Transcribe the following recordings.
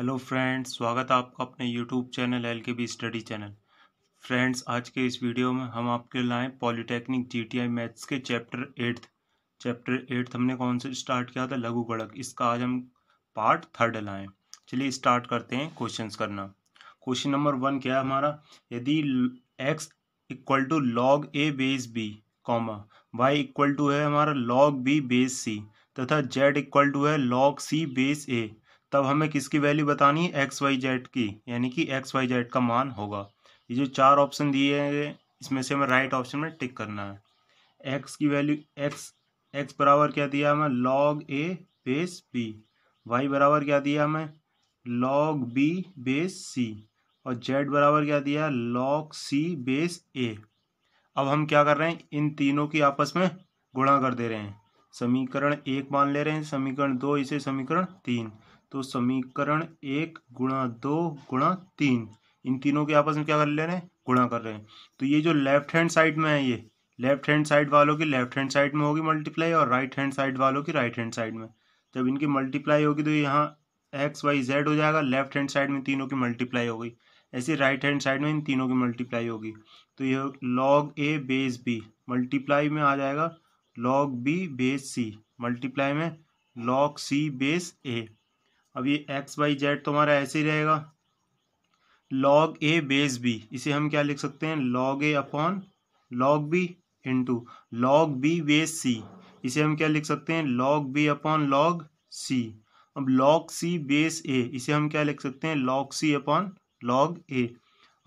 hello friends स्वागत है आपका अपने YouTube channel L K B study channel friends आज के इस वीडियो में हम आपके लाए पॉलिटेक्निक जीटीआई मैथ्स के चैप्टर एट्थ चैप्टर एट्थ हमने कौन से स्टार्ट किया था लघु गणक इसका आज हम पार्ट थर्ड लाएँ चलिए स्टार्ट करते हैं क्वेश्चन करना क्वेश्चन नंबर वन क्या है हमारा यदि X equal to log A base B comma Y equal to है हमारा लॉग बी बेस सी तथा जेड इक्वल टू है लॉग सी बेस ए तब हमें किसकी वैल्यू बतानी है एक्स वाई जेड की यानी कि एक्स वाई जेड का मान होगा ये जो चार ऑप्शन दिए हैं इसमें से हमें राइट ऑप्शन में टिक करना है एक्स की वैल्यू एक्स एक्स बराबर क्या दिया हमें लॉग ए बेस बी वाई बराबर क्या दिया हमें लॉग बी बेस सी और जेड बराबर क्या दिया लॉग सी बेस ए अब हम क्या कर रहे हैं इन तीनों की आपस में गुणा कर दे रहे हैं समीकरण एक मान ले रहे हैं समीकरण दो इसे समीकरण तीन तो समीकरण एक गुणा दो गुणा तीन इन तीनों के आपस में क्या कर ले रहे हैं गुणा कर रहे हैं तो ये जो लेफ्ट हैंड साइड में है ये लेफ्ट हैंड साइड वालों की लेफ्ट हैंड साइड में होगी मल्टीप्लाई और राइट हैंड साइड वालों की राइट हैंड साइड में जब इनकी मल्टीप्लाई होगी तो यहाँ एक्स वाई जेड हो जाएगा लेफ्ट हैंड साइड में तीनों की मल्टीप्लाई होगी ऐसे राइट हैंड साइड में इन तीनों की मल्टीप्लाई होगी तो ये लॉग ए बेस बी मल्टीप्लाई में आ जाएगा log B base C multiply में लॉग सी बेस ए अब ये एक्स बाई जेड तो हमारा ऐसे ही रहेगा लॉग ए बेस बी इसे हम क्या लिख सकते हैं log A upon log B into log B base C इसे हम क्या लिख सकते हैं log B upon log C अब लॉग सी बेस ए इसे हम क्या लिख सकते हैं log C upon log A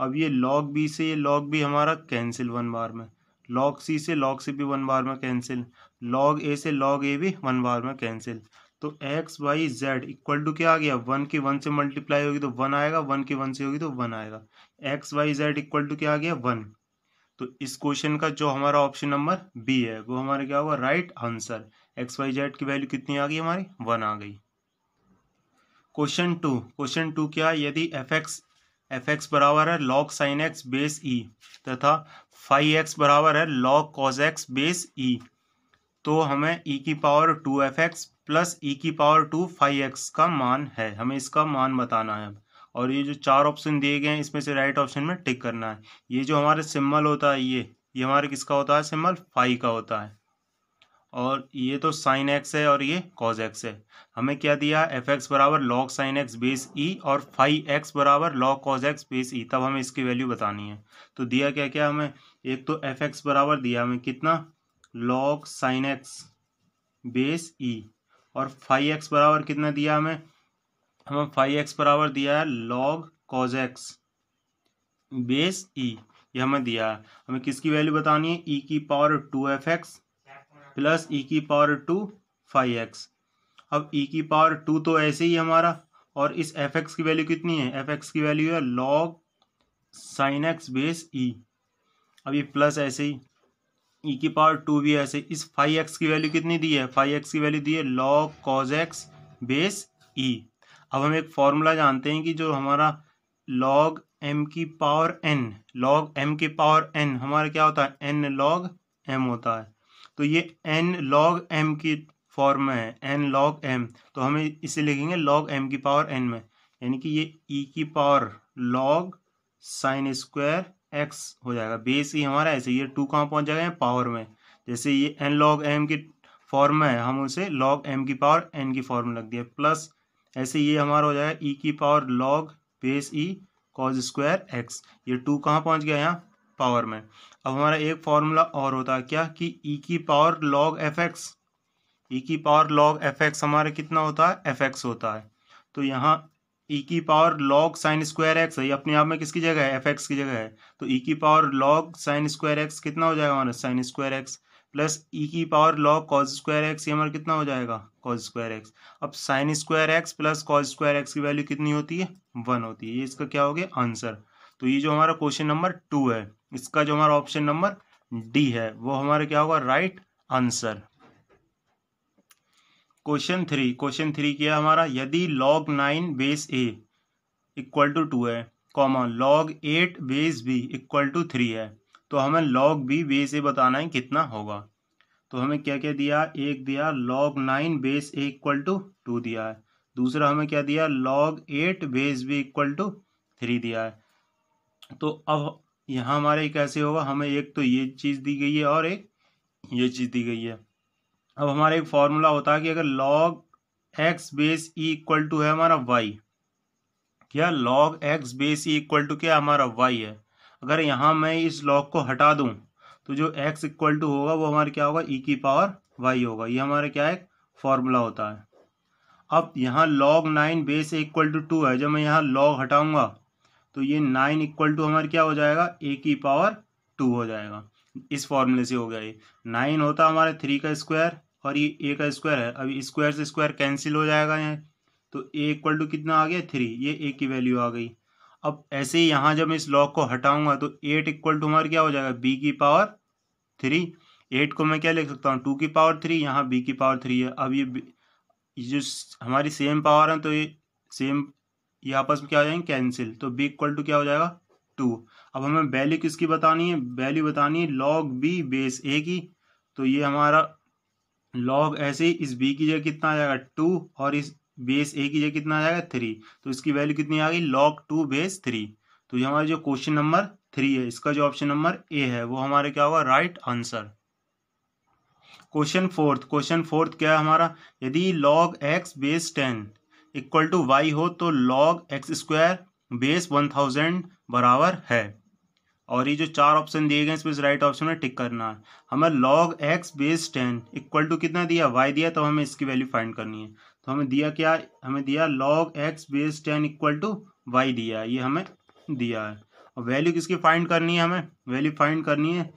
अब ये लॉग बी से ये लॉग बी हमारा कैंसिल वन बार में लॉग सी से लॉग सी भी वन बार में कैंसिल लॉग ए से लॉग ए भी वन बार में कैंसिल तो X Y Z equal to क्या आ गया वन के वन से मल्टीप्लाई होगी तो वन आएगा वन की वन से होगी तो वन आएगा X Y Z equal to क्या आ गया वन तो इस क्वेश्चन का जो हमारा ऑप्शन नंबर बी है वो हमारा क्या होगा right answer X Y Z की वैल्यू कितनी आ गई हमारी वन आ गई क्वेश्चन टू क्वेश्चन टू क्या यदि एफ एक्स एफ एक्स बराबर है log sine X base E तथा फाइव एक्स बराबर है log cos X base E तो हमें ई e की power to F X plus E की पावर टू फाइव एक्स का मान है हमें इसका मान बताना है और ये जो चार ऑप्शन दिए गए हैं इसमें से राइट ऑप्शन में टिक करना है ये जो हमारे सिम्बल होता है ये ये हमारे किसका होता है सिम्बल फाइव का होता है और ये तो साइन एक्स है और ये कॉज एक्स है हमें क्या दिया एफ एक्स बराबर log sine X base E और फाइव एक्स बराबर log cos X base E तब हमें इसकी वैल्यू बतानी है तो दिया क्या क्या हमें एक तो एफ एक्स बराबर दिया हमें कितना log sine X base E और फाइव एक्स बराबर कितना दिया हमें हमें फाइव एक्स बराबर दिया है log cos X base E ये हमें दिया है हमें किसकी वैल्यू बतानी है ई e की power to F X plus E की पावर टू फाइव एक्स अब ई e की पावर टू e तो ऐसे ही हमारा और इस एफ एक्स की वैल्यू कितनी है एफ एक्स की वैल्यू है log sine X base E अब ये प्लस ऐसे ही ई e की पावर टू भी ऐसे इस फाइव एक्स की वैल्यू कितनी दी है फाइव एक्स की वैल्यू दी है log cos X base E अब हम एक फॉर्मूला जानते हैं कि जो हमारा लॉग एम की पावर एन लॉग एम की पावर एन हमारा क्या होता है एन लॉग एम होता है तो ये एन लॉग एम की फॉर्म में है एन लॉग एम तो हमें इसे लिखेंगे लॉग एम की पावर एन में यानी कि ये ई e की power log sine square X हो जाएगा बेस ई हमारा ऐसे ये टू कहाँ पहुँच जाएगा पावर में जैसे ये एन लॉग एम की फॉर्म में है हम उसे लॉग एम की पावर एन की फॉर्म लग दिया प्लस ऐसे ये हमारा हो जाएगा ई e की power log base E cos square X ये टू कहाँ पहुँच गया यहाँ पावर में अब हमारा एक फार्मूला और होता है क्या कि ई e की power log F X E की पावर लॉग एफ एक्स हमारा कितना होता है एफ एक्स होता है तो यहाँ ई e की power log sine square X है ये अपने आप में किसकी जगह है एफ एक्स की जगह है तो ई e की power log sine square X कितना हो जाएगा हमारा sine square X plus E की power log cos square X ये हमारा कितना हो जाएगा कॉज स्क्वायर एक्स अब sine square X plus cos square X की वैल्यू कितनी होती है वन होती है ये इसका क्या हो गया आंसर तो ये जो हमारा क्वेश्चन नंबर टू है इसका जो हमारा ऑप्शन नंबर डी है वो हमारा क्या होगा right answer question three question three क्या हमारा यदि log nine base a equal to two है common log eight base b equal to three है तो हमें लॉग बी बेस ए बताना है कितना होगा तो हमें क्या क्या दिया एक दिया log nine base a equal to two दिया है दूसरा हमें क्या दिया log eight base b equal to three दिया है तो अब यहाँ हमारे कैसे होगा हमें एक तो ये चीज़ दी गई है और एक ये चीज़ दी गई है अब हमारा एक फॉर्मूला होता है कि अगर log x base e equal to है हमारा वाई क्या log x base e equal to क्या हमारा वाई है अगर यहाँ मैं इस लॉग को हटा दूँ तो जो एक्स इक्वल टू होगा वो हमारा क्या होगा ई e की पावर वाई होगा ये हमारा क्या एक फॉर्मूला होता है अब यहाँ log nine base equal to two है जब मैं यहाँ लॉग हटाऊंगा तो ये नाइन इक्वल टू हमारा क्या हो जाएगा ए e की पावर टू हो जाएगा इस फॉर्मूले से हो गया ये नाइन होता हमारे थ्री का स्क्वायर और ये ए का स्क्वायर है अभी स्क्वायर से स्क्वायर कैंसिल हो जाएगा यहाँ तो ए इक्वल टू कितना आ गया थ्री ये ए की वैल्यू आ गई अब ऐसे ही यहाँ जब मैं इस लॉग को हटाऊंगा तो एट इक्वल टू हमारा क्या हो जाएगा बी की पावर थ्री एट को मैं क्या लिख सकता हूँ टू की पावर थ्री यहाँ बी की पावर थ्री है अब ये जो हमारी सेम पावर है तो ये सेम ये आपस में क्या हो जाएंगे कैंसिल तो बी इक्वल टू क्या हो जाएगा टू अब हमें वैल्यू किसकी बतानी है वैल्यू बतानी है लॉग बी बेस ए की तो ये हमारा लॉग ऐसे ही इस बी की जगह कितना आ जाएगा टू और इस बेस ए की जगह कितना आ जाएगा थ्री तो इसकी वैल्यू कितनी आ गई लॉग टू बेस थ्री तो ये हमारा जो क्वेश्चन नंबर थ्री है इसका जो ऑप्शन नंबर ए है वो हमारे क्या होगा right answer question fourth question fourth क्या है हमारा यदि log x base ten equal to y हो तो log x square base one thousand बराबर है और ये जो चार ऑप्शन दिए गए इसमें राइट ऑप्शन में टिक करना है हमें log x base ten equal to कितना दिया वाई दिया तो हमें इसकी वैल्यू फाइंड करनी है तो हमें दिया क्या हमें दिया log x base ten equal to y दिया ये हमें दिया है और वैल्यू किसकी फाइंड करनी है हमें वैल्यू फाइंड करनी है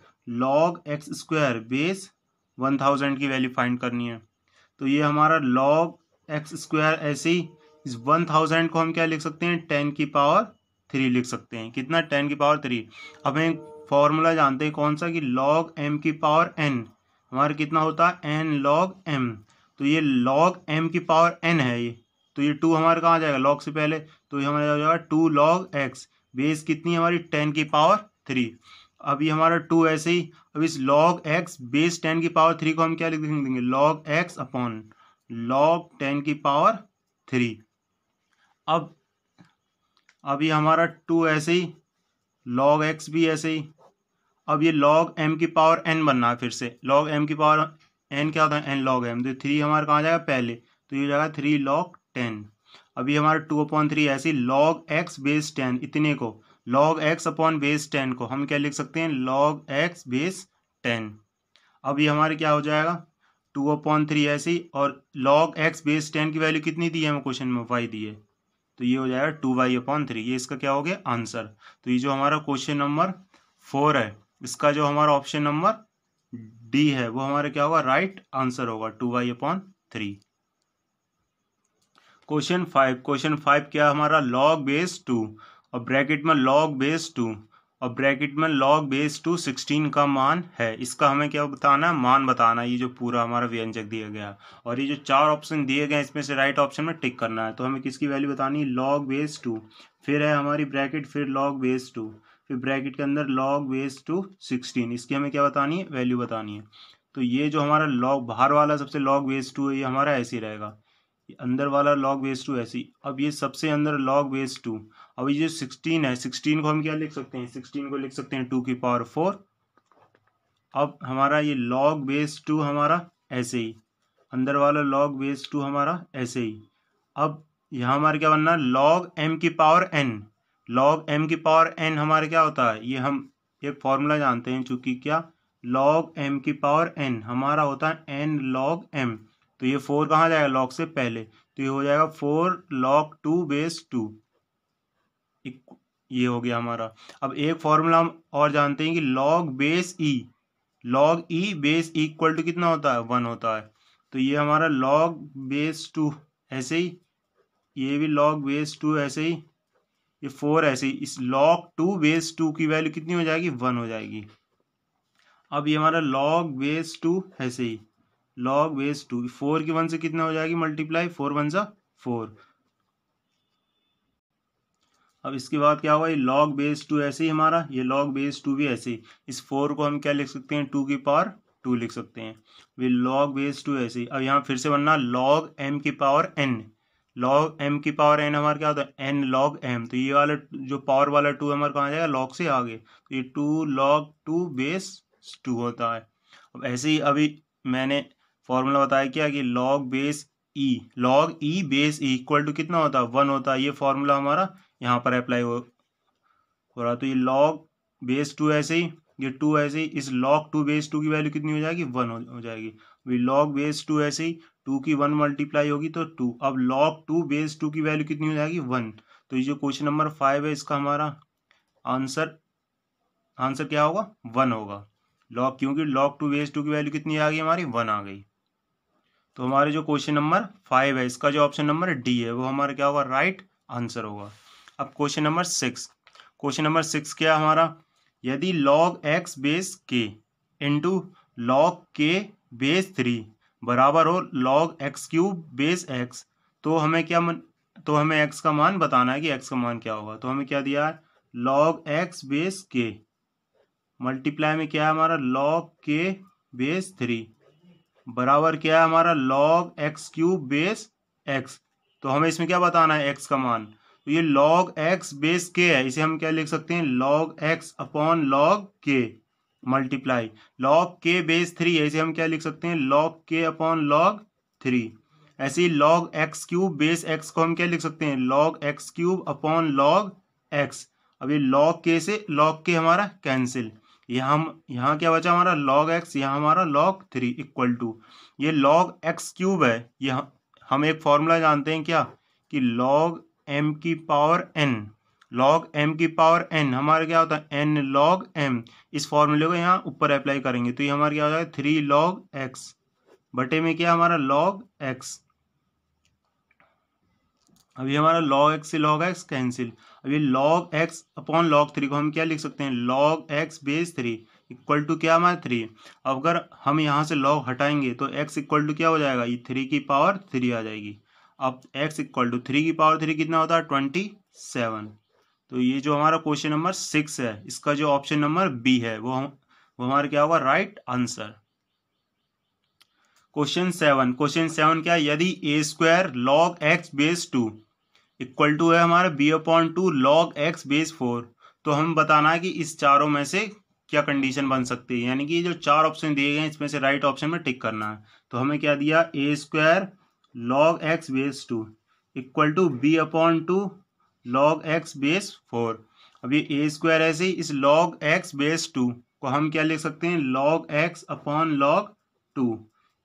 log x square base one thousand की वैल्यू फाइंड करनी है तो ये हमारा लॉग एक्स स्क्वायर ऐसे ही इस वन थाउजेंड को हम क्या लिख सकते हैं टेन की पावर थ्री लिख सकते हैं कितना टेन की पावर थ्री अब हम फॉर्मूला जानते हैं कौन सा कि लॉग एम की पावर एन हमारा कितना होता है एन लॉग एम तो ये लॉग एम की पावर एन है ये तो ये टू हमारे कहाँ जाएगा लॉग से पहले तो ये हमारा हो जाएगा टू लॉग एक्स बेस कितनी हमारी टेन की पावर थ्री अब ये हमारा टू ऐसे ही अब इस लॉग एक्स बेस टेन की पावर थ्री को हम क्या लिख देंगे log x upon log ten की पावर थ्री अब अभी हमारा टू ऐसे ही लॉग एक्स भी ऐसे ही अब ये लॉग एम की पावर एन बनना है फिर से लॉग एम की पावर एन क्या होता है एन लॉग एम तो थ्री हमारा कहाँ जाएगा पहले तो ये जाएगा थ्री लॉग टेन अभी हमारा टू अपॉन थ्री ऐसे लॉग एक्स बेस टेन इतने को log x upon base ten को हम क्या लिख सकते हैं लॉग एक्स बेस टेन अब ये हमारे क्या हो जाएगा टू अपॉन थ्री ऐसी और लॉग एक्स बेस टेन की वैल्यू कितनी दी है हमें क्वेश्चन में वाई दी है तो ये हो जाएगा टू वाई अपॉन थ्री ये इसका क्या हो गया आंसर तो ये जो हमारा क्वेश्चन नंबर फोर है इसका जो हमारा ऑप्शन नंबर डी है वो हमारा क्या होगा राइट आंसर होगा two y upon three question five question five क्या हमारा लॉग बेस टू और ब्रैकेट में लॉग बेस टू और ब्रैकेट में लॉग बेस टू सिक्सटीन का मान है इसका हमें क्या बताना है मान बताना है ये जो पूरा हमारा व्यंजक दिया गया और ये जो चार ऑप्शन दिए गए इसमें से राइट ऑप्शन में टिक करना है तो हमें किसकी वैल्यू बतानी है लॉग बेस टू फिर है हमारी ब्रैकेट फिर लॉग बेस टू फिर ब्रैकेट के अंदर लॉग बेस टू सिक्सटीन इसकी हमें क्या बतानी है वैल्यू बतानी है तो ये जो हमारा लॉग बाहर वाला सबसे लॉग बेस टू है ये हमारा ऐसे ही रहेगा अंदर वाला लॉग बेस टू ऐसी अब ये सबसे अंदर लॉग बेस टू अब ये सिक्सटीन है सिक्सटीन को हम क्या लिख सकते हैं सिक्सटीन को लिख सकते हैं टू की पावर फोर अब हमारा ये लॉग बेस टू हमारा ऐसे ही अंदर वाला लॉग बेस टू हमारा ऐसे ही अब यहाँ हमारा क्या बनना लॉग एम की पावर एन लॉग एम की पावर एन हमारा क्या होता है ये हम एक फॉर्मूला जानते हैं चूंकि क्या लॉग एम की पावर एन हमारा होता है एन लॉग एम तो ये फोर कहाँ जाएगा लॉक से पहले तो ये हो जाएगा four log two base two ये हो गया हमारा अब एक फॉर्मूला हम और जानते हैं कि log base e log e base equal to कितना होता है वन होता है तो ये हमारा लॉग बेस टू ऐसे ही ये भी लॉग बेस टू ऐसे ही ये फोर ऐसे ही इस लॉग टू बेस टू की वैल्यू कितनी हो जाएगी वन हो जाएगी अब ये हमारा लॉग बेस टू ऐसे ही लॉग बेस टू फोर की वन से कितना हो जाएगी मल्टीप्लाई फोर वन सा फोर अब इसके बाद क्या हुआ ये लॉग बेस टू ऐसे ही हमारा ये लॉग बेस टू भी ऐसे ही इस फोर को हम क्या लिख सकते हैं टू की पावर टू लिख सकते हैं वे लॉग बेस टू ऐसे ही अब यहाँ फिर से बनना लॉग एम की पावर एन लॉग एम की पावर एन हमारा क्या होता है एन लॉग एम तो ये वाला जो पावर वाला टू हमारे कहाँ जाएगा लॉग से आगे तो ये two log two base two होता है अब ऐसे ही अभी मैंने फॉर्मूला बताया क्या कि log base e log e base e equal to कितना होता है वन होता है ये फॉर्मूला हमारा यहाँ पर अप्लाई हो हो रहा तो ये लॉग बेस टू ऐसे ही ये टू ऐसे ही इस लॉग टू बेस टू की वैल्यू कितनी हो जाएगी वन हो जाएगी अभी लॉग बेस टू ऐसे ही टू की वन मल्टीप्लाई होगी तो टू अब लॉग टू बेस टू की वैल्यू कितनी हो जाएगी वन तो ये जो क्वेश्चन नंबर फाइव है इसका हमारा आंसर आंसर क्या होगा वन होगा लॉग क्योंकि लॉग टू बेस टू की वैल्यू कितनी आ गई हमारी वन आ गई तो हमारे जो क्वेश्चन नंबर फाइव है इसका जो ऑप्शन नंबर डी है वो हमारा क्या होगा राइट आंसर होगा अब question number six question number six क्या है हमारा यदि log x base k into log k base three बराबर हो log x cube base x तो हमें क्या मन तो हमें एक्स का मान बताना है कि एक्स का मान क्या होगा तो हमें क्या दिया है log x base k multiply में क्या है हमारा लॉग के बेस थ्री बराबर क्या है हमारा log x cube base x तो हमें इसमें क्या बताना है एक्स का मान तो ये लॉग एक्स बेस के है इसे हम क्या लिख सकते हैं log x upon log k multiply log k base three है इसे हम क्या लिख सकते हैं लॉग के अपॉन लॉग थ्री ऐसे ही log x cube base x को हम क्या लिख सकते हैं log x cube upon log x अब ये लॉग के से लॉग के हमारा कैंसिल यहाँ हम यहाँ क्या बचा हमारा लॉग एक्स यहाँ हमारा लॉग थ्री इक्वल टू ये लॉग एक्स क्यूब है ये हम एक फॉर्मूला जानते हैं क्या कि लॉग एम की पावर एन लॉग एम की पावर एन हमारा क्या होता है एन लॉग एम इस फॉर्मूले को यहाँ ऊपर अप्लाई करेंगे तो ये हमारा क्या हो जाएगा थ्री लॉग एक्स बटे में क्या हमारा लॉग एक्स अभी हमारा लॉग एक्स से लॉग एक्स कैंसिल अब ये log x upon log three को हम क्या लिख सकते हैं log x base three equal to क्या हमारा थ्री अब अगर हम यहाँ से लॉग हटाएंगे तो एक्स इक्वल टू क्या हो जाएगा ये थ्री की पावर थ्री आ जाएगी अब एक्स इक्वल टू थ्री की पावर थ्री कितना होता है ट्वेंटी सेवन तो ये जो हमारा क्वेश्चन नंबर सिक्स है इसका जो ऑप्शन नंबर बी है वो हम वो हमारा क्या होगा right answer question seven question seven क्या यदि a square log x base two equal to है हमारा b upon two log x base four तो हम बताना है कि इस चारों में से क्या कंडीशन बन सकती है यानी कि जो चार ऑप्शन दिए गए हैं इसमें से राइट ऑप्शन में टिक करना है तो हमें क्या दिया a square log x base two equal to b upon two log x base four अब ये ए स्क्वायर ऐसे ही इस लॉग एक्स बेस टू को हम क्या लिख सकते हैं log x upon log two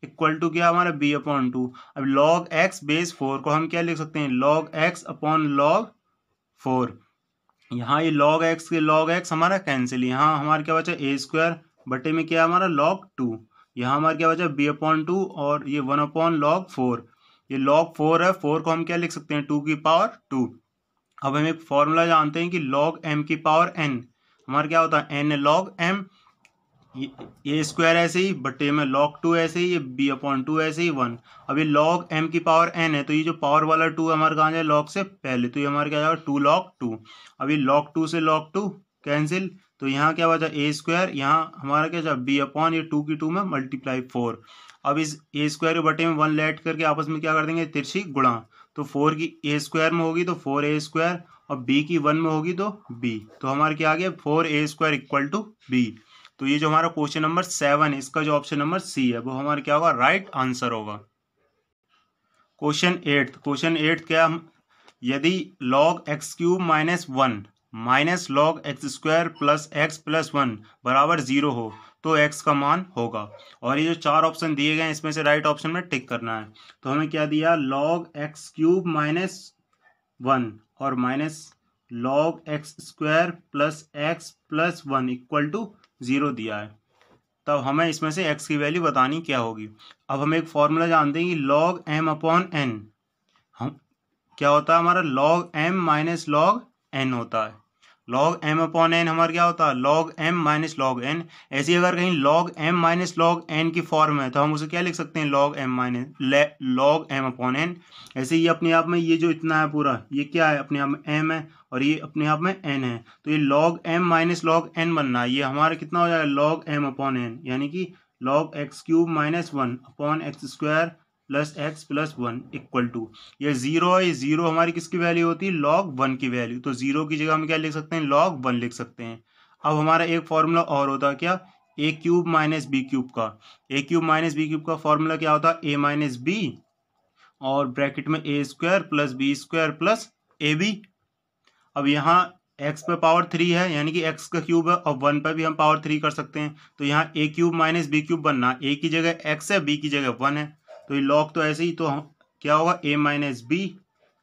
equal to क्या हमारा बी अपॉन टू अब लॉग एक्स बेस फोर को हम क्या लिख सकते हैं log x upon log four यहाँ ये लॉग एक्स के लॉग एक्स हमारा कैंसिल यहाँ हमारा क्या बचा ए स्क्वायर बटे में क्या हमारा लॉग टू यहाँ हमारा क्या बचा बी अपॉन टू और ये वन अपॉन लॉग फोर ये लॉग फोर है फोर को हम क्या लिख सकते हैं टू की पावर टू अब हम एक फॉर्मूला जानते हैं कि लॉग एम की पावर एन हमारा क्या होता है N log m a square ऐसे ही बटे में लॉग टू ऐसे ही ये बी अपॉन टू ऐसे ही वन अब ये लॉग एम की पावर एन है तो ये जो पावर वाला टू हमारे कहाँ जाए लॉग से पहले तो ये हमारे क्या जाएगा टू लॉग टू अभी लॉग टू से लॉग टू कैंसिल तो यहाँ क्या बचा ए स्क्वायर यहाँ हमारा क्या बी अपॉन ये टू की टू में मल्टीप्लाई फोर अब इस ए स्क्वायर बटे में वन लेट करके आपस में क्या कर देंगे तिरछी गुणा तो फोर की ए स्क्वायर में होगी तो फोर ए स्क्वायर और बी की वन में होगी तो बी तो हमारे क्या आ गया four a square equal to b तो ये जो हमारा क्वेश्चन नंबर सेवन है इसका जो ऑप्शन नंबर सी है वो हमारा क्या होगा राइट आंसर होगा क्वेश्चन एट्थ क्वेश्चन एट्थ क्या यदि log x cube minus one minus log x square plus x plus one बराबर जीरो हो तो एक्स का मान होगा और ये जो चार ऑप्शन दिए गए हैं इसमें से राइट ऑप्शन में टिक करना है तो हमें क्या दिया log x cube minus one और minus log x square plus x plus one equal to zero दिया है तब हमें इसमें से एक्स की वैल्यू बतानी क्या होगी अब हम एक फॉर्मूला जानते हैं कि लॉग एम अपॉन एन हम क्या होता है हमारा log m minus log n होता है लॉग एम अपॉन एन हमारा क्या होता है log m minus log n ऐसी अगर कहीं log m minus log n की फॉर्म है तो हम उसे क्या लिख सकते हैं log m minus log m upon n ऐसे ही अपने आप में ये जो इतना है पूरा ये क्या है अपने आप में एम है और ये अपने आप में एन है तो ये log m minus log n बनना ये हमारा कितना हो जाएगा लॉग एम अपॉन एन यानी कि log x cube minus one upon x square plus x plus one equal to ये जीरो है ये जीरो हमारी किसकी वैल्यू होती है लॉग वन की वैल्यू तो जीरो की जगह हम क्या लिख सकते हैं लॉग वन लिख सकते हैं अब हमारा एक फॉर्मूला और होता क्या a cube minus b cube का a cube minus b cube का फॉर्मूला क्या होता है ए माइनस बी और ब्रैकेट में a square plus b square plus a b अब यहाँ एक्स पे पावर थ्री है यानी कि एक्स का क्यूब है और वन पर भी हम पावर थ्री कर सकते हैं तो यहाँ a cube minus b cube बनना ए की जगह एक्स है बी की जगह वन है तो ये लॉग तो ऐसे ही तो हम क्या होगा ए माइनस बी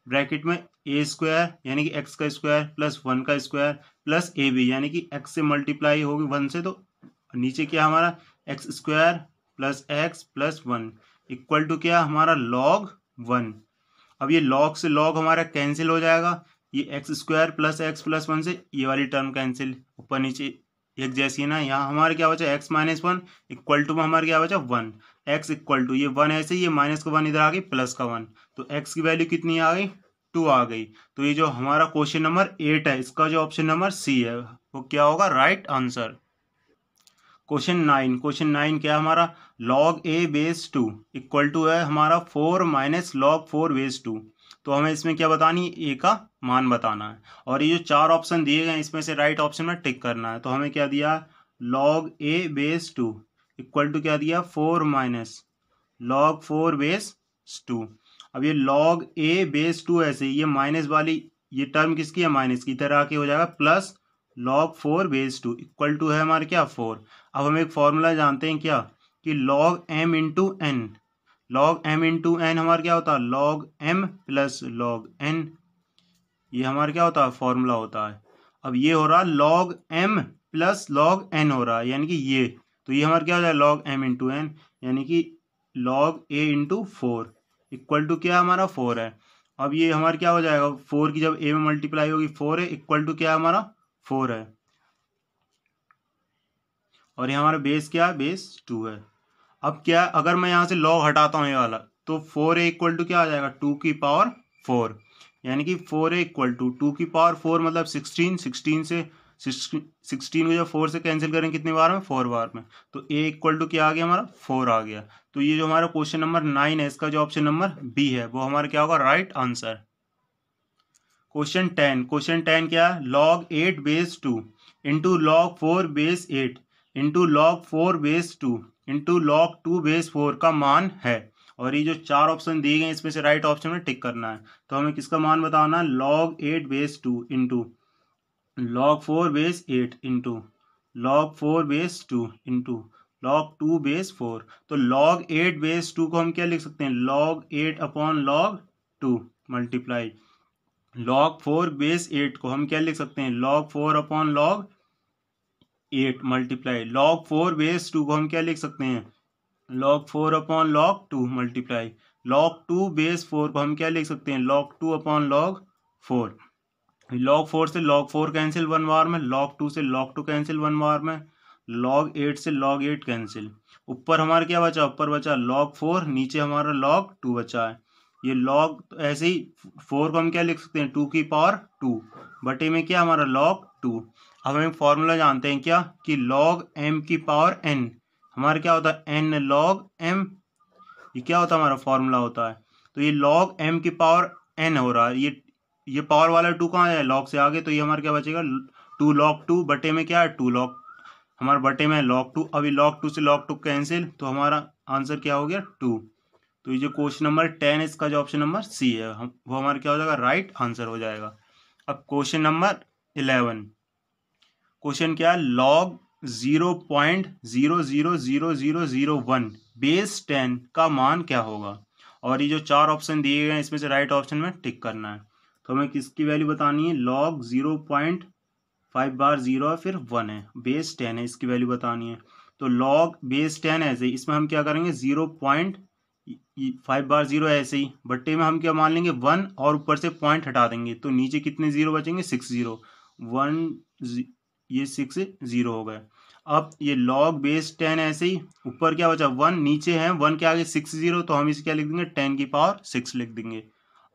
ब्रैकेट में ए स्क्वायर यानी कि एक्स का स्क्वायर प्लस वन का स्क्वायर प्लस ए बी यानी कि एक्स से मल्टीप्लाई होगी वन से तो नीचे क्या हमारा x square plus x plus one equal to क्या हमारा लॉग वन अब ये लॉग से लॉग हमारा कैंसिल हो जाएगा ये x square plus x plus one से ये वाली टर्म कैंसिल ऊपर नीचे एक जैसी है ना यहाँ हमारे क्या बचा x minus one equal to में हमारे क्या बचा वन एक्स इक्वल टू ये वन ऐसे ये माइनस का वन इधर आ गई प्लस का वन तो एक्स की वैल्यू कितनी आ गई टू आ गई तो ये जो हमारा क्वेश्चन नंबर एट है इसका जो ऑप्शन नंबर सी है वो क्या होगा right answer question nine question nine क्या है हमारा log A base two equal to है हमारा four minus log four base two तो हमें इसमें क्या बतानी ए का मान बताना है और ये जो चार ऑप्शन दिए गए हैं इसमें से राइट ऑप्शन में टिक करना है तो हमें क्या दिया log A base two equal to क्या दिया four minus log four base two अब ये लॉग ए बेस टू ऐसे ये माइनस वाली ये टर्म किसकी है माइनस की तरह आके हो जाएगा plus log four base two equal to है हमारे क्या फोर अब हम एक फॉर्मूला जानते हैं क्या कि log m into n log m into n हमारा क्या होता है log m plus log n ये हमारा क्या होता है फॉर्मूला होता है अब ये हो रहा log m plus log n हो रहा है यानी कि ये तो ये हमारा क्या हो जाएगा लॉग एम इंटू एन यानी कि log a into four equal to क्या हमारा फोर है अब ये हमारा क्या हो जाएगा फोर की जब ए में मल्टीप्लाई होगी फोर है इक्वल टू क्या हमारा फोर है और ये हमारा बेस क्या है बेस टू है अब क्या अगर मैं यहाँ से लॉग हटाता हूँ ये वाला तो फोर ए इक्वल टू क्या हो जाएगा टू की पावर फोर यानी कि four a equal to two की पावर फोर मतलब सिक्सटीन सिक्सटीन से सिक्सटीन को जब फोर से कैंसिल करें कितनी बार में फोर बार में तो ए इक्वल टू क्या आ गया हमारा फोर आ गया तो ये जो हमारा क्वेश्चन नंबर नाइन है इसका जो ऑप्शन नंबर बी है वो हमारा क्या होगा right answer question ten question ten क्या है log eight base two into log four base eight into log four base two into log two base four का मान है और ये जो चार ऑप्शन दिए गए इसमें से राइट ऑप्शन में टिक करना है तो हमें किसका मान बताना है log eight base two into log four base eight into log four base two into log two base four तो लॉग एट बेस टू को हम क्या लिख सकते हैं log eight upon log two multiply log four base eight को हम क्या लिख सकते हैं log four upon log eight multiply log four base two को हम क्या लिख सकते हैं log four upon log two multiply log two base four को हम क्या लिख सकते हैं log two upon log four log four से लॉग फोर कैंसिल वन बार में लॉग टू से लॉग टू कैंसिल वन बार में लॉग एट से लॉग एट कैंसिल ऊपर हमारा क्या बचा ऊपर बचा लॉग फोर नीचे हमारा लॉग टू बचा है ये लॉग तो ऐसे ही फोर को हम क्या लिख सकते हैं टू की पावर टू बटे में क्या हमारा लॉग टू अब हम फॉर्मूला जानते हैं क्या कि लॉग एम की पावर एन हमारा क्या होता है एन लॉग एम ये क्या होता है हमारा फॉर्मूला होता है तो ये लॉग एम की पावर एन हो रहा है ये ये पावर वाला टू कहाँ है लॉक से आगे तो ये हमारा क्या बचेगा टू लॉक टू बटे में क्या है टू लॉक हमारे बटे में लॉक टू अभी लॉक टू से लॉक टू कैंसिल तो हमारा आंसर क्या हो गया टू तो ये जो क्वेश्चन नंबर टेन इसका जो ऑप्शन नंबर सी है वो हमारा क्या हो जाएगा राइट आंसर हो जाएगा अब क्वेश्चन नंबर इलेवन क्वेश्चन क्या है log zero point zero zero zero zero zero one base ten का मान क्या होगा और ये जो चार ऑप्शन दिए गए हैं इसमें से राइट ऑप्शन में टिक करना है तो हमें किसकी वैल्यू बतानी है लॉग जीरो पॉइंट फाइव बार जीरो है फिर वन है बेस टेन है इसकी वैल्यू बतानी है तो लॉग बेस टेन ऐसे ही इसमें हम क्या करेंगे जीरो पॉइंट फाइव बार जीरो ऐसे ही बट्टे में हम क्या मान लेंगे वन और ऊपर से पॉइंट हटा देंगे तो नीचे कितने जीरो बचेंगे सिक्स जीरो वन ये सिक्स जीरो हो गए अब ये लॉग बेस टेन ऐसे ही ऊपर क्या बचा वन नीचे है वन के आगे सिक्स जीरो तो हम इसे क्या लिख देंगे टेन की पावर सिक्स लिख देंगे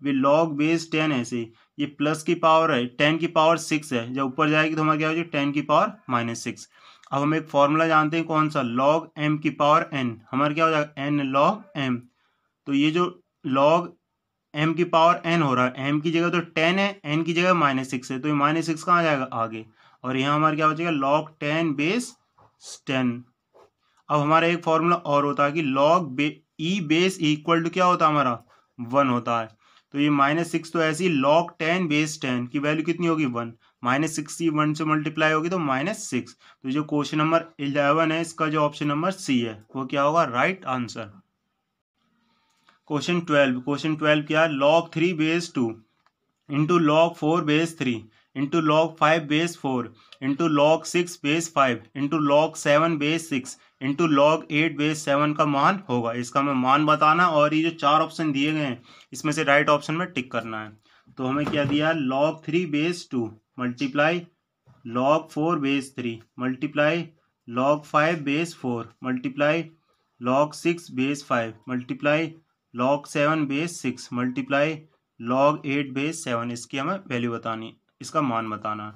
वे लॉग बेस टेन ऐसे ये प्लस की पावर है टेन की पावर सिक्स है जब ऊपर जाएगी तो हमारा क्या हो जाएगा टेन की पावर माइनस सिक्स अब हम एक फॉर्मूला जानते हैं कौन सा लॉग एम की पावर एन हमारा क्या हो जाएगा एन लॉग एम तो ये जो लॉग एम की पावर एन हो रहा है एम की जगह तो टेन है एन की जगह माइनस सिक्स है तो ये माइनस सिक्स कहाँ जाएगा आगे और यहाँ हमारा क्या हो जाएगा लॉग टेन बेस टेन अब हमारा एक फॉर्मूला और होता है कि लॉग बे ई बेस इक्वल टू क्या होता है हमारा वन होता है तो ये माइनस सिक्स तो ऐसी लॉग टेन बेस टेन की वैल्यू कितनी होगी वन माइनस सिक्स की वन से मल्टीप्लाई होगी तो माइनस सिक्स तो जो क्वेश्चन नंबर इलेवन है इसका जो ऑप्शन नंबर सी है वो क्या होगा right answer question twelve question twelve क्या है log three base two into log four base three into log five base four into log six base five into log seven base six into log eight base seven का मान होगा इसका हमें मान बताना और ये जो चार ऑप्शन दिए गए हैं इसमें से राइट ऑप्शन में टिक करना है तो हमें क्या दिया है log three base two multiply log four base three multiply log five base four multiply log six base five multiply log seven base six multiply log eight base seven इसकी हमें वैल्यू बतानी इसका मान बताना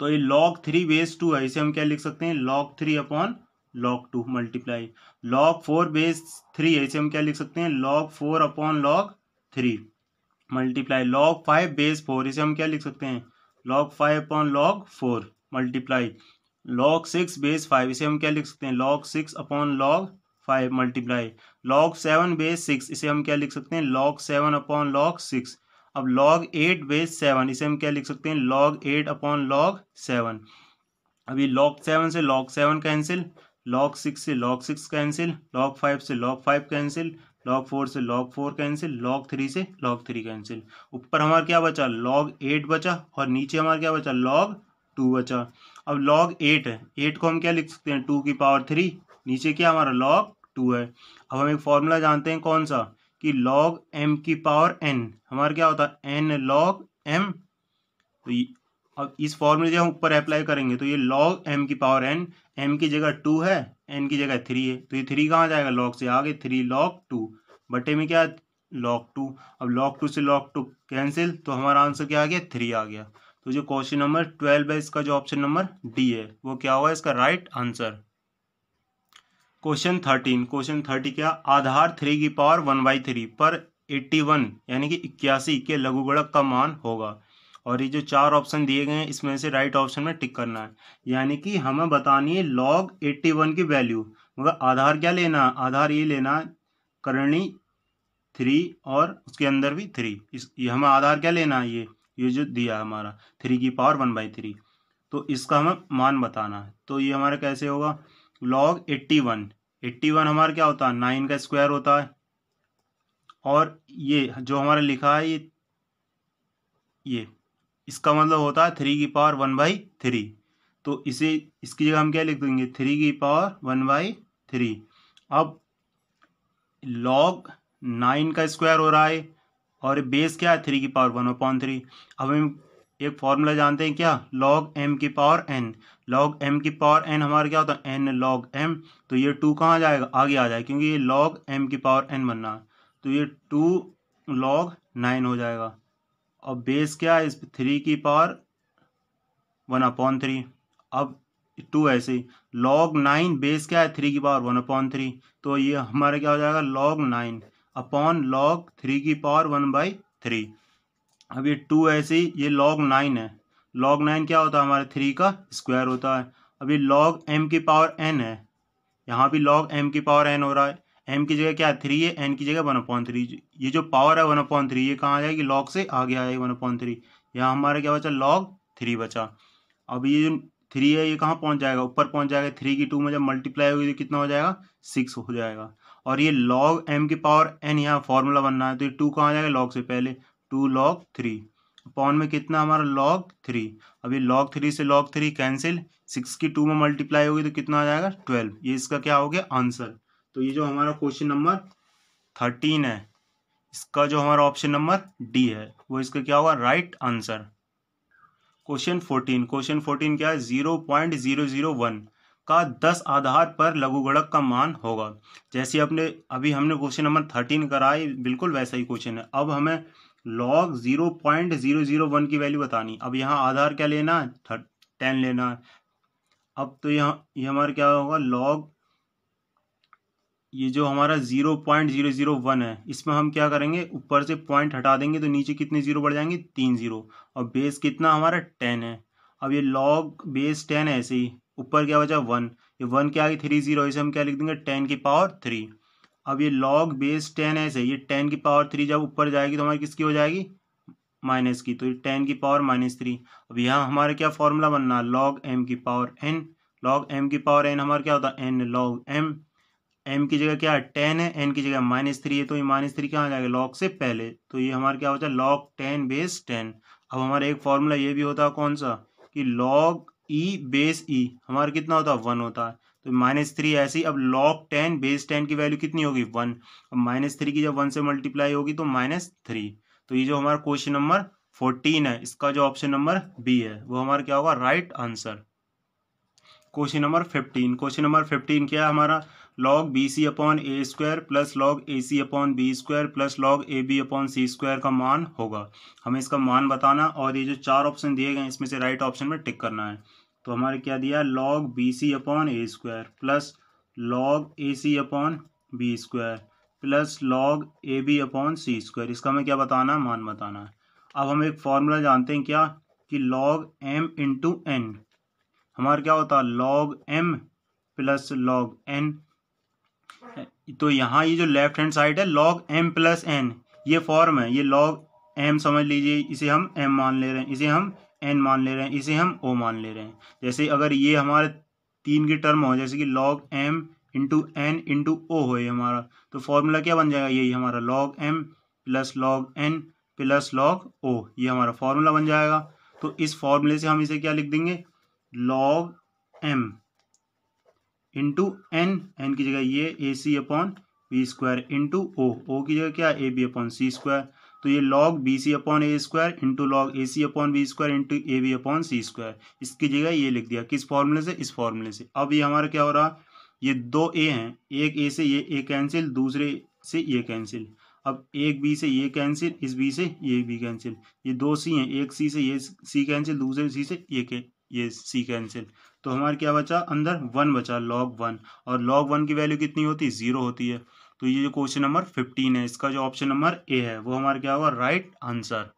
तो ये लॉग थ्री बेस टू है इसे हम क्या लिख सकते हैं log three upon log two multiply log four base three ऐसे हम क्या लिख सकते हैं log four upon log three multiply log five base four इसे हम क्या लिख सकते हैं log five upon log four multiply log six base five इसे हम क्या लिख सकते हैं log six upon log five multiply log seven base six इसे हम क्या लिख सकते हैं log seven upon log six अब लॉग एट बेस सेवन इसे हम क्या लिख सकते हैं log eight upon log seven अभी लॉग सेवन से log seven cancel log six से log six cancel log five से log five cancel log four से log four cancel log three से लॉग थ्री कैंसिल ऊपर हमारा क्या बचा लॉग एट बचा और नीचे हमारा क्या बचा लॉग टू बचा अब लॉग एट है एट को हम क्या लिख सकते हैं टू की पावर थ्री नीचे क्या हमारा लॉग टू है अब हम एक फॉर्मूला जानते हैं कौन सा कि लॉग एम की पावर एन हमारा क्या होता है एन लॉग एम तो अब इस फॉर्मूले जब हम ऊपर अप्लाई करेंगे तो ये लॉग एम की पावर एन एम की जगह टू है एन की जगह थ्री है तो ये थ्री कहाँ जाएगा लॉग से आगे थ्री लॉग टू बटे में क्या लॉग टू अब लॉग टू से लॉग टू कैंसिल तो हमारा आंसर क्या आ गया थ्री आ गया तो जो क्वेश्चन नंबर ट्वेल्व है इसका जो ऑप्शन नंबर डी है वो क्या हुआ इसका right answer question thirteen question thirty क्या आधार थ्री की पावर वन बाई थ्री पर एट्टी वन यानी कि इक्यासी के लघुगणक का मान होगा और ये जो चार ऑप्शन दिए गए हैं इसमें से राइट ऑप्शन में टिक करना है यानी कि हमें बतानी है लॉग एट्टी वन की वैल्यू मगर आधार क्या लेना आधार ये लेना करणी थ्री और उसके अंदर भी थ्री इस ये हमें आधार क्या लेना है ये ये जो दिया हमारा थ्री की पावर वन बाई थ्री तो इसका हमें मान बताना है तो ये हमारा कैसे होगा log eighty one eighty one हमारा क्या होता है नाइन का स्क्वायर होता है और ये जो हमारा लिखा है ये ये इसका मतलब होता है थ्री की पावर वन बाई थ्री तो इसे इसकी जगह हम क्या लिख देंगे थ्री की पावर वन बाई थ्री अब लॉग नाइन का स्क्वायर हो रहा है और बेस क्या है थ्री की पावर वन पॉइंट थ्री अब हम एक फॉर्मूला जानते हैं क्या लॉग एम की पावर एन लॉग एम की पावर एन हमारा क्या होता है एन लॉग एम तो ये टू कहाँ जाएगा आगे आ जाएगा क्योंकि ये लॉग एम की पावर एन बनना है तो ये टू लॉग नाइन हो जाएगा अब बेस क्या है इस थ्री की पावर वन अपॉन थ्री अब टू ऐसे ही लॉग नाइन बेस क्या है थ्री की पावर वन अपॉन थ्री तो ये हमारा क्या हो जाएगा log nine upon log three की पावर वन बाई थ्री अब ये टू ऐसे ही ये लॉग नाइन है लॉग नाइन क्या होता है हमारे थ्री का स्क्वायर होता है अभी लॉग एम की पावर एन है यहाँ भी लॉग एम की पावर एन हो रहा है एम की जगह क्या थ्री है एन की जगह वन अपॉइंट थ्री ये जो पावर है वन अपॉइंट थ्री ये कहाँ आ जाएगी लॉग से आगे आ जाएगी वन अपॉइंट थ्री यहाँ हमारा क्या बचा लॉग थ्री बचा अब ये जो थ्री है ये कहाँ पहुँच जाएगा ऊपर पहुँच जाएगा थ्री की टू में जब मल्टीप्लाई होगी तो कितना हो जाएगा सिक्स हो जाएगा और ये लॉग एम की पावर एन यहाँ फॉर्मूला बनना है तो ये टू कहाँ जाएगा लॉग से पहले टू लॉग थ्री पॉन में कितना हमारा लॉग थ्री अब ये लॉग थ्री से लॉग थ्री कैंसिल सिक्स की टू में मल्टीप्लाई होगी तो कितना आ जाएगा ट्वेल्व ये इसका क्या हो गया आंसर तो ये जो हमारा क्वेश्चन नंबर थर्टीन है इसका जो हमारा ऑप्शन नंबर डी है वो इसका क्या होगा right answer question fourteen question fourteen क्या है zero point zero zero one का दस आधार पर लघु गणक का मान होगा जैसे अपने अभी हमने क्वेश्चन नंबर थर्टीन कराए बिल्कुल वैसा ही क्वेश्चन है अब हमें log zero point zero zero one की वैल्यू बतानी अब यहाँ आधार क्या लेना है टेन लेना है अब तो यहाँ ये यह हमारा क्या होगा लॉग ये जो हमारा zero point zero zero one है इसमें हम क्या करेंगे ऊपर से पॉइंट हटा देंगे तो नीचे कितने ज़ीरो बढ़ जाएंगे तीन ज़ीरो और बेस कितना हमारा टेन है अब ये लॉग बेस टेन है ऐसे ही ऊपर क्या बचा वन ये वन के आगे थ्री ज़ीरो इसे हम क्या लिख देंगे टेन की पावर थ्री अब ये लॉग बेस टेन है ऐसे ये टेन की पावर थ्री जब ऊपर जाएगी तो हमारी किसकी हो जाएगी माइनस की तो ये टेन की पावर माइनस थ्री अब यहाँ हमारा क्या फॉर्मूला बनना लॉग एम की पावर एन लॉग एम की पावर एन हमारा क्या होता है एन लॉग एम एम की जगह क्या है टेन है एन की जगह माइनस थ्री है तो ये माइनस थ्री क्या आ जाएगा लॉग से पहले तो ये हमारा क्या होता है लॉग टेन बेस टेन अब हमारा एक फॉर्मूला ये भी होता है कौन सा कि लॉग ई बेस ई हमारा कितना होता है वन होता है तो माइनस थ्री ऐसी अब लॉग टेन बेस टेन की वैल्यू कितनी होगी वन अब माइनस थ्री की जब वन से मल्टीप्लाई होगी तो माइनस थ्री तो ये जो हमारा क्वेश्चन नंबर फोर्टीन है इसका जो ऑप्शन नंबर बी है वो हमारा क्या होगा right answer question number fifteen question number fifteen क्या है हमारा log b c upon a square plus log a c upon b square plus log a b upon c square का मान होगा हमें इसका मान बताना और ये जो चार ऑप्शन दिए गए हैं इसमें से राइट ऑप्शन में टिक करना है तो हमारे क्या दिया log b c upon a square plus log a c upon b square plus log a b upon c square इसका हमें क्या बताना है मान बताना है अब हम एक फॉर्मूला जानते हैं क्या कि लॉग एम इंटू एन हमारा क्या होता है log m plus log n तो यहाँ ये जो लेफ्ट हैंड साइड है लॉग एम प्लस एन ये फॉर्म है ये लॉग एम समझ लीजिए इसे हम एम मान ले रहे हैं इसे हम एन मान ले रहे हैं इसे हम ओ मान ले रहे हैं जैसे अगर ये हमारे तीन के टर्म हो जैसे कि log m into n into o हो ये हमारा तो फॉर्मूला क्या बन जाएगा यही हमारा log m plus log n plus log o ये हमारा फॉर्मूला बन जाएगा तो इस फॉर्मूले से हम इसे क्या लिख देंगे log m into n n की जगह ये a c upon b square into o o की जगह क्या a b upon c square तो ये log b c upon a square into log a c upon b square into a b upon c square इसकी जगह ये लिख दिया किस फॉर्मूले से इस फॉर्मूले से अब ये हमारा क्या हो रहा ये दो ए हैं एक ए से ये ए कैंसिल दूसरे से ये कैंसिल अब एक बी से ये कैंसिल इस बी से ये बी कैंसिल ये दो सी हैं एक सी से ये सी कैंसिल दूसरे सी से ये ये सी कैंसिल तो हमारे क्या बचा अंदर वन बचा लॉग वन और लॉग वन की वैल्यू कितनी होती है ज़ीरो होती है तो ये जो क्वेश्चन नंबर फिफ्टीन है इसका जो ऑप्शन नंबर ए है वो हमारा क्या होगा राइट आंसर